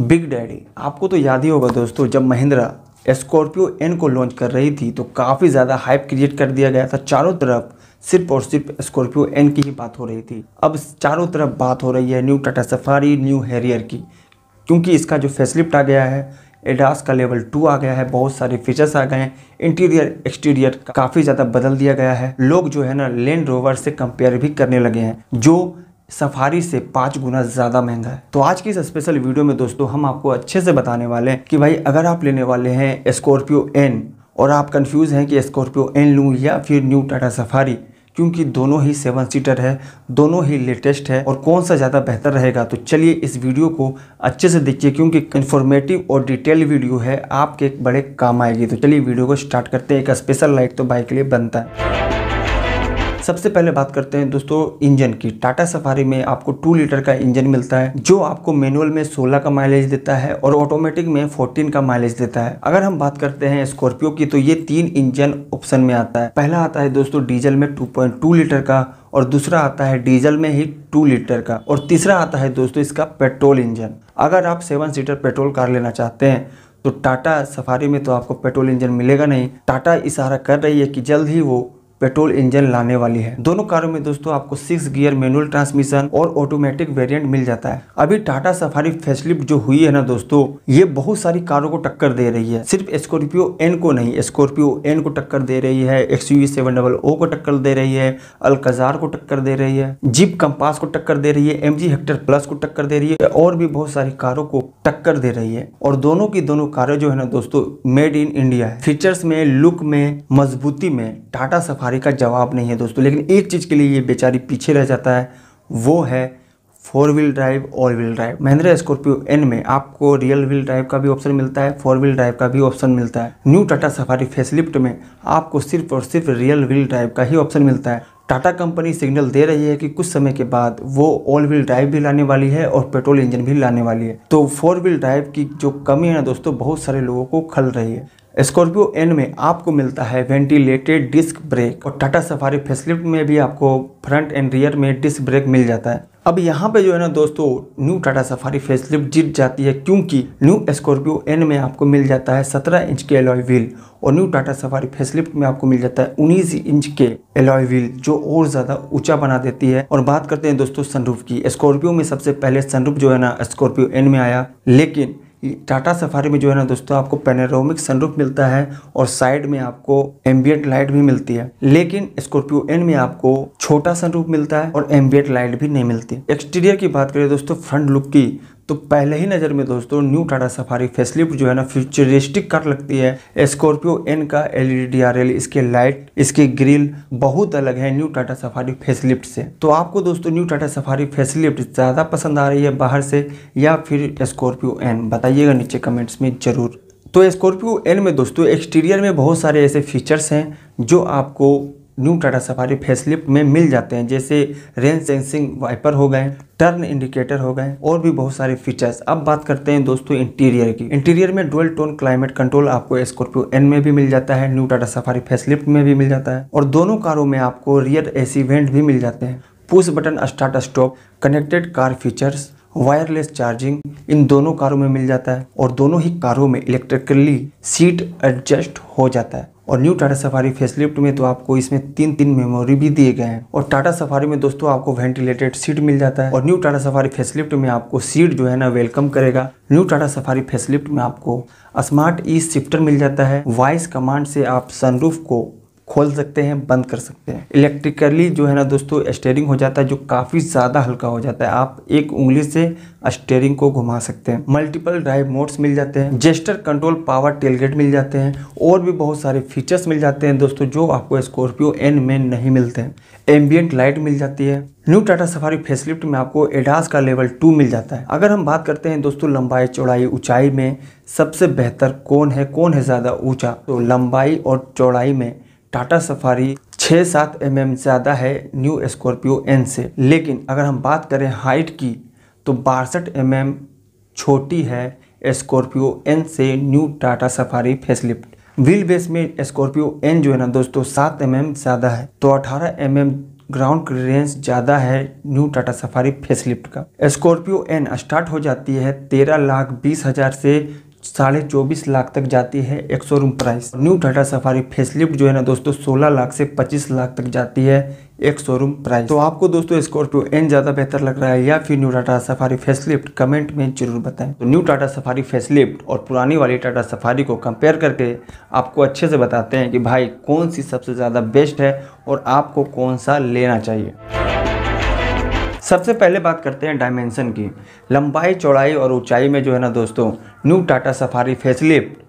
big daddy आपको तो याद ही होगा दोस्तों जब महिंद्रा स्कॉर्पियो एन को लॉन्च कर रही थी तो काफ़ी ज़्यादा हाइप क्रिएट कर दिया गया था चारों तरफ सिर्फ और सिर्फ स्कॉर्पियो एन की ही बात हो रही थी अब चारों तरफ बात हो रही है new Tata Safari new Harrier की क्योंकि इसका जो फेसलिफ्ट आ गया है एडास का लेवल टू आ गया है बहुत सारे फीचर्स आ गए हैं इंटीरियर एक्सटीरियर काफ़ी ज़्यादा बदल दिया गया है लोग जो है ना लैंड रोवर से कंपेयर भी करने लगे हैं जो सफारी से पाँच गुना ज़्यादा महंगा है तो आज की इस स्पेशल वीडियो में दोस्तों हम आपको अच्छे से बताने वाले हैं कि भाई अगर आप लेने वाले हैं स्कॉर्पियो एन और आप कंफ्यूज हैं कि स्कॉर्पियो एन लूँ या फिर न्यू टाटा सफारी क्योंकि दोनों ही सेवन सीटर है दोनों ही लेटेस्ट है और कौन सा ज़्यादा बेहतर रहेगा तो चलिए इस वीडियो को अच्छे से देखिए क्योंकि इन्फॉर्मेटिव और डिटेल वीडियो है आपके एक बड़े काम आएगी तो चलिए वीडियो को स्टार्ट करते हैं एक स्पेशल लाइक तो बाइक के लिए बनता है सबसे पहले बात करते हैं दोस्तों इंजन की टाटा सफारी में आपको टू लीटर का इंजन मिलता है जो आपको मैनुअल में सोलह का माइलेज देता है और ऑटोमेटिक में फोर्टीन का माइलेज देता है अगर हम बात करते हैं स्कॉर्पियो की तो ये तीन इंजन ऑप्शन में आता है पहला आता है दोस्तों डीजल में टू लीटर का और दूसरा आता है डीजल में ही टू लीटर का और तीसरा आता है दोस्तों इसका पेट्रोल इंजन अगर आप सेवन सीटर पेट्रोल कार लेना चाहते हैं तो टाटा सफारी में तो आपको पेट्रोल इंजन मिलेगा नहीं टाटा इशारा कर रही है कि जल्द ही वो पेट्रोल इंजन लाने वाली है दोनों कारों में दोस्तों आपको सिक्स गियर मैनुअल ट्रांसमिशन और ऑटोमेटिक वेरिएंट मिल जाता है अभी टाटा सफारी फेसलिफ्ट जो हुई है ना दोस्तों ये बहुत सारी कारों को टक्कर दे रही है सिर्फ स्कॉर्पियो एन को नहीं स्कॉर्पियो एन को टक्कर दे रही है X U seven double O को टक्कर दे रही है अलकजार को टक्कर दे रही है जीप कंपास को टक्कर दे रही है एम जी हेक्टर प्लस को टक्कर दे रही है और भी बहुत सारी कारों को टक्कर दे रही है और दोनों की दोनों कारें जो है ना दोस्तों मेड इन इंडिया है फीचर्स में लुक में मजबूती में टाटा सफारी सफारी का जवाब नहीं है दोस्तों लेकिन एक चीज़ के लिए ये बेचारी पीछे रह जाता है वो है फोर व्हील ड्राइव और wheel drive Mahindra Scorpio N में आपको रियल व्हील ड्राइव का भी ऑप्शन मिलता है फोर व्हील ड्राइव का भी ऑप्शन मिलता है न्यू टाटा सफारी फेसलिफ्ट में आपको सिर्फ और सिर्फ रियल व्हील ड्राइव का ही ऑप्शन मिलता है टाटा कंपनी सिग्नल दे रही है कि कुछ समय के बाद वो ऑल व्हील ड्राइव भी लाने वाली है और पेट्रोल इंजन भी लाने वाली है तो फोर व्हील ड्राइव की जो कमी है ना दोस्तों बहुत सारे लोगों को खल रही है स्कॉर्पियो एन में आपको मिलता है वेंटिलेटेड डिस्क ब्रेक और टाटा सफारी फेसलिफ्ट में भी आपको फ्रंट एंड रियर में डिस्क ब्रेक मिल जाता है अब यहाँ पे जो है ना दोस्तों न्यू टाटा सफारी फेसलिफ्ट जीत जाती है क्योंकि न्यू स्कॉर्पियो एन में आपको मिल जाता है 17 इंच के एलॉय व्हील और न्यू टाटा सफारी फेसलिफ्ट में आपको मिल जाता है 19 इंच के एलॉय व्हील जो और ज़्यादा ऊंचा बना देती है और बात करते हैं दोस्तों सनरूफ की स्कॉर्पियो में सबसे पहले सनरूफ जो है ना स्कॉर्पियो एन में आया लेकिन टाटा सफारी में जो है ना दोस्तों आपको पेनेरोमिक सनरूफ मिलता है और साइड में आपको एम्बियट लाइट भी मिलती है लेकिन स्कॉर्पियो एन में आपको छोटा सनरूफ मिलता है और एम्बियट लाइट भी नहीं मिलती एक्सटीरियर की बात करें दोस्तों फ्रंट लुक की तो पहले ही नज़र में दोस्तों न्यू टाटा सफारी फेसलिफ्ट जो है ना फ्यूचरिस्टिक कार लगती है स्कॉर्पियो एन का एलईडी e इसके लाइट इसके ग्रिल बहुत अलग है न्यू टाटा सफारी फेसलिफ्ट से तो आपको दोस्तों न्यू टाटा सफारी फेसलिफ्ट ज़्यादा पसंद आ रही है बाहर से या फिर स्कॉर्पियो एन बताइएगा नीचे कमेंट्स में ज़रूर तो स्कॉर्पियो एन में दोस्तों एक्सटीरियर में बहुत सारे ऐसे फीचर्स हैं जो आपको न्यू टाटा सफारी फेसलिफ्ट में मिल जाते हैं जैसे रेंज सेंसिंग वाइपर हो गए टर्न इंडिकेटर हो गए और भी बहुत सारे फीचर्स अब बात करते हैं दोस्तों इंटीरियर की इंटीरियर में डुअल टोन क्लाइमेट कंट्रोल आपको स्कॉर्पियो एन में भी मिल जाता है न्यू टाटा सफारी फेसलिफ्ट में भी मिल जाता है और दोनों कारों में आपको रियर सी वेंट भी मिल जाते हैं push button start stop connected car features wireless charging इन दोनों कारों में मिल जाता है और दोनों ही कारों में इलेक्ट्रिकली सीट एडजस्ट हो जाता है और न्यू टाटा सफारी फेसलिफ्ट में तो आपको इसमें तीन तीन मेमोरी भी दिए गए हैं और टाटा सफारी में दोस्तों आपको वेंटिलेटेड सीट मिल जाता है और न्यू टाटा सफारी फेसलिफ्ट में आपको सीट जो है ना वेलकम करेगा न्यू टाटा सफारी फेसलिफ्ट में आपको स्मार्ट ई शिफ्टर मिल जाता है वॉइस कमांड से आप सनरूफ को खोल सकते हैं बंद कर सकते हैं इलेक्ट्रिकली जो है ना दोस्तों स्टेयरिंग हो जाता है जो काफ़ी ज़्यादा हल्का हो जाता है आप एक उंगली से स्टेयरिंग को घुमा सकते हैं मल्टीपल ड्राइव मोड्स मिल जाते हैं जेस्टर कंट्रोल पावर टेलगेट मिल जाते हैं और भी बहुत सारे फीचर्स मिल जाते हैं दोस्तों जो आपको स्कॉर्पियो एन में नहीं मिलते हैं एम्बियंट लाइट मिल जाती है न्यू टाटा सफारी फेसलिफ्ट में आपको एडास का लेवल टू मिल जाता है अगर हम बात करते हैं दोस्तों लंबाई चौड़ाई ऊंचाई में सबसे बेहतर कौन है कौन है ज़्यादा ऊंचा तो लंबाई और चौड़ाई में टाटा सफारी छह सात एम mm ज़्यादा है न्यू स्कॉर्पियो एन से लेकिन अगर हम बात करें हाइट की तो बासठ एम mm छोटी है स्कॉर्पियो एन से new Tata Safari facelift wheel base में स्कॉर्पियो एन जो है ना दोस्तों सात एम mm ज़्यादा है तो अठारह एम mm ग्राउंड क्लियरेंस ज़्यादा है न्यू टाटा सफारी फेसलिफ्ट का स्कॉर्पियो एन स्टार्ट हो जाती है तेरह लाख बीस हज़ार से साढ़े चौबीस लाख तक जाती है एक room price new Tata Safari facelift जो है ना दोस्तों सोलह लाख से पच्चीस लाख तक जाती है एक रूम प्राइस तो आपको दोस्तों स्कॉर्पियो एन ज़्यादा बेहतर लग रहा है या फिर new Tata Safari facelift comment में जरूर बताएं तो न्यू टाटा सफारी फेसलिफ्ट और पुरानी वाली टाटा सफारी को कंपेयर करके आपको अच्छे से बताते हैं कि भाई कौन सी सबसे ज़्यादा बेस्ट है और आपको कौन सा लेना चाहिए सबसे पहले बात करते हैं डायमेंशन की लंबाई चौड़ाई और ऊंचाई में जो है ना दोस्तों न्यू टाटा सफारी फेसलिफ्ट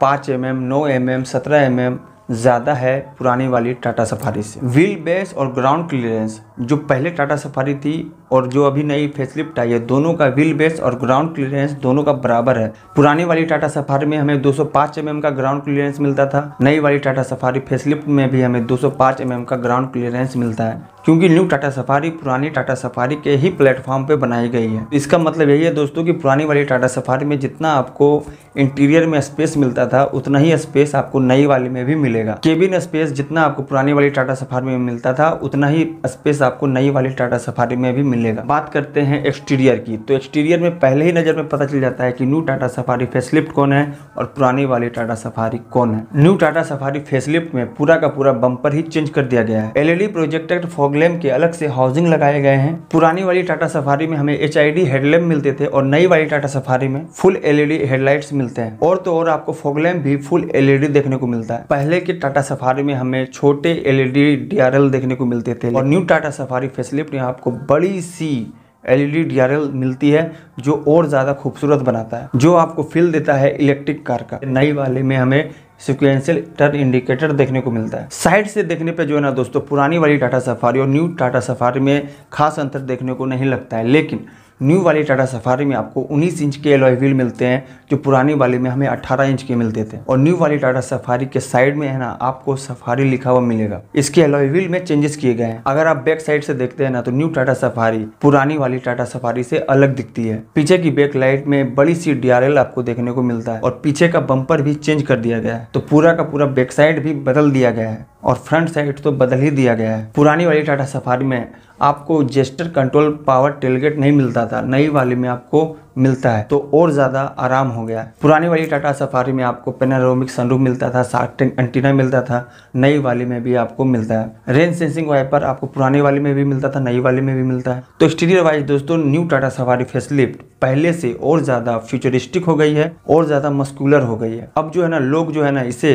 पाँच एम एम नौ एम एम सत्रह एम एम ज़्यादा है पुरानी वाली टाटा सफारी से व्हील बेस और ग्राउंड क्लियरेंस जो पहले टाटा सफारी थी और जो अभी नई फेसलिफ्ट आई है दोनों का व्हील बेस और ग्राउंड क्लियरेंस दोनों का बराबर है पुरानी वाली टाटा सफारी में हमें 205 एम mm का ग्राउंड क्लियरेंस मिलता था नई वाली टाटा सफारी फेसलिफ्ट में भी हमें 205 एम mm का ग्राउंड क्लियरेंस मिलता है क्योंकि न्यू टाटा सफारी पुरानी टाटा सफारी के ही प्लेटफॉर्म पर बनाई गई है इसका मतलब यही है दोस्तों की पुरानी वाली टाटा सफारी में जितना आपको इंटीरियर में स्पेस मिलता था उतना ही स्पेस आपको नई वाली में भी मिलेगा केबिन स्पेस जितना आपको पुरानी वाली टाटा सफारी में मिलता था उतना ही स्पेस आप आपको नई वाली टाटा सफारी में भी मिलेगा बात करते हैं एक्सटीरियर की तो एक्सटीरियर में पहले ही नज़र में पता चल जाता है कि न्यू टाटा सफारी फेसलिफ्ट कौन है और पुरानी वाली टाटा सफारी कौन है न्यू टाटा सफारी फेसलिफ्ट में पूरा का पूरा बंपर ही चेंज कर दिया गया है एलईडी प्रोजेक्टेड फॉगलेम के अलग से हाउसिंग लगाए गए हैं पुरानी वाली टाटा सफारी में हमें एच हेडलैम्प मिलते थे और नई वाली टाटा सफारी में फुल एलईडी हेडलाइट मिलते हैं और तो और आपको फॉगलैम्प भी फुल एलईडी e देखने को मिलता है पहले के टाटा सफारी में हमें छोटे एलईडी एल e देखने को मिलते थे और न्यू टाटा सफारी फेसलिफ्ट यहाँ आपको बड़ी सी एलईडी ई e मिलती है जो और ज़्यादा खूबसूरत बनाता है जो आपको फील देता है इलेक्ट्रिक कार का नई वाले में हमें सिक्वेंशियल टर्न इंडिकेटर देखने को मिलता है साइड से देखने पे जो है ना दोस्तों पुरानी वाली टाटा सफारी और न्यू टाटा सफारी में खास अंतर देखने को नहीं लगता है लेकिन न्यू वाली टाटा सफारी में आपको 19 इंच के एलॉय व्हील मिलते हैं जो पुरानी वाले में हमें 18 इंच के मिलते थे और न्यू वाली टाटा सफारी के साइड में है ना आपको सफारी लिखा हुआ मिलेगा इसके एलॉय व्हील में चेंजेस किए गए हैं अगर आप बैक साइड से देखते हैं ना तो न्यू टाटा सफारी पुरानी वाली टाटा सफारी से अलग दिखती है पीछे की बैक लाइट में बड़ी सी डी आपको देखने को मिलता है और पीछे का बंपर भी चेंज कर दिया गया है तो पूरा का पूरा बैक साइड भी बदल दिया गया है और फ्रंट साइड तो बदल ही दिया गया है पुरानी वाली टाटा सफारी में आपको जेस्टर कंट्रोल पावर टेलगेट नहीं मिलता था नई वाली में आपको मिलता है तो और ज़्यादा आराम हो गया है पुराने वाली टाटा सफारी में आपको पेनारोमिक सनरूफ मिलता था सार्टिंग एंटीना मिलता था नई वाली में भी आपको मिलता है रेंज सेंसिंग वाइपर आपको पुराने वाली में भी मिलता था नई वाली में भी मिलता है तो स्टीरियर वाइज दोस्तों न्यू टाटा सफारी फेसलिफ्ट पहले से और ज़्यादा फ्यूचरिस्टिक हो गई है और ज़्यादा मस्कुलर हो गई है अब जो है ना लोग जो है ना इसे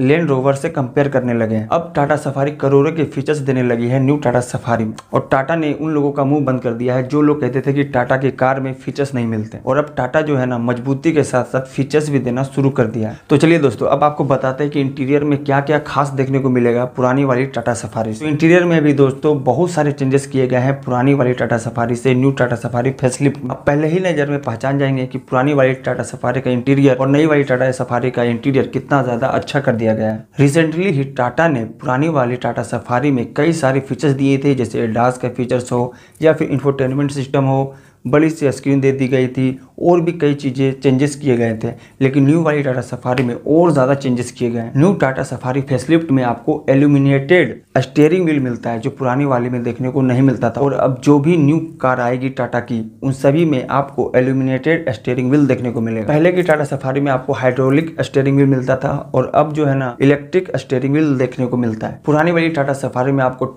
लैंड रोवर से कंपेयर करने लगे हैं अब टाटा सफारी करोड़ों के फीचर्स देने लगी है न्यू टाटा सफारी और टाटा ने उन लोगों का मुंह बंद कर दिया है जो लोग कहते थे कि टाटा की कार में फीचर्स नहीं मिलते मिलते हैं और अब टाटा जो है ना मजबूती के साथ साथ फीचर्स भी देना शुरू कर दिया है तो चलिए दोस्तों अब आपको बताते हैं कि इंटीरियर में क्या क्या खास देखने को मिलेगा पुरानी वाली टाटा सफारी से इंटीरियर तो में भी दोस्तों बहुत सारे चेंजेस किए गए हैं पुरानी वाली टाटा सफारी से न्यू टाटा सफारी फेसलिफ्ट आप पहले ही नज़र में पहचान जाएंगे की पुरानी वाली टाटा सफारी का इंटीरियर और नई वाली टाटा सफारी का इंटीरियर कितना ज़्यादा अच्छा कर दिया गया है रिसेंटली ही टाटा ने पुरानी वाली टाटा सफारी में कई सारे फीचर्स दिए थे जैसे एडास का फीचर्स हो या फिर इंफोटेनमेंट सिस्टम हो बड़ी सी स्क्रीन दे दी गई थी और भी कई चीज़ें चेंजेस किए गए थे लेकिन न्यू वाली टाटा सफारी में और ज़्यादा चेंजेस किए गए हैं न्यू टाटा सफारी फेसलिफ्ट में आपको एल्यूमिनेटेड स्टेयरिंग व्हील मिलता है जो पुरानी वाली में देखने को नहीं मिलता था और अब जो भी न्यू कार आएगी टाटा की उन सभी में आपको एल्यूमिनेटेड स्टेयरिंग व्हील देखने को मिलेगा पहले की टाटा सफारी में आपको हाइड्रोलिक स्टेयरिंग व्हील मिलता था और अब जो है ना इलेक्ट्रिक स्टेयरिंग व्हील देखने को मिलता है पुरानी वाली टाटा सफारी में आपको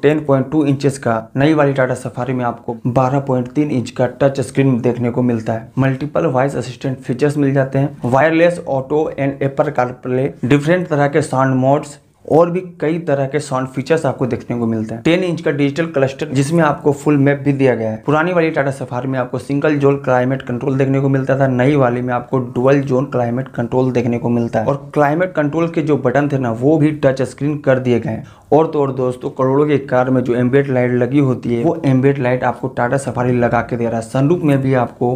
टू इंचेस का नई वाली टाटा सफारी में आपको तीन इंच का टच स्क्रीन देखने को मिलता है multi simple voice assistant features मिल जाते हैं wireless auto and Apple CarPlay different तरह के साउंड मोड्स और भी कई तरह के साउंड फीचर्स आपको देखने को मिलते हैं 10 इंच का डिजिटल क्लस्टर जिसमें आपको फुल मैप भी दिया गया है पुरानी वाली टाटा सफारी में आपको सिंगल जोन क्लाइमेट कंट्रोल देखने को मिलता था नई वाली में आपको डुअल जोन क्लाइमेट कंट्रोल देखने को मिलता है और क्लाइमेट कंट्रोल के जो बटन थे ना वो भी टच स्क्रीन कर दिए गए और तो और दोस्तों करोड़ों की कार में जो एम्बेड लाइट लगी होती है वो एम्बेड लाइट आपको टाटा सफारी लगा के दे रहा है सनरूप में भी आपको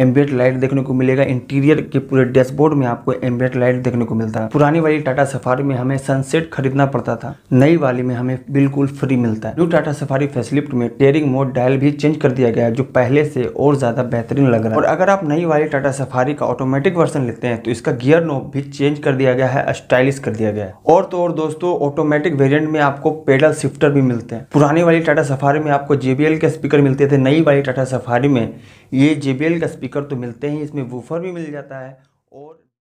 एम्बियट लाइट देखने को मिलेगा इंटीरियर के पूरे डैशबोर्ड में आपको एम्बियट लाइट देखने को मिलता है पुरानी वाली टाटा सफारी में हमें सनसेट खरीदना पड़ता था नई वाली में हमें बिल्कुल फ्री मिलता है न्यू टाटा सफारी फेसलिफ्ट में टेयरिंग मोड डायल भी चेंज कर दिया गया है जो पहले से और ज्यादा बेहतरीन लग रहा है और अगर आप नई वाली टाटा सफारी का ऑटोमेटिक वर्सन लेते हैं तो इसका गियर नोब भी चेंज कर दिया गया है स्टाइलिश कर दिया गया है और तो और दोस्तों ऑटोमेटिक वेरियंट में आपको पेडल शिफ्टर भी मिलते हैं पुरानी वाली टाटा सफारी में आपको जेबीएल के स्पीकर मिलते थे नई वाली टाटा सफारी में ये जेबीएल का स्पीकर तो मिलते ही इसमें वूफर भी मिल जाता है और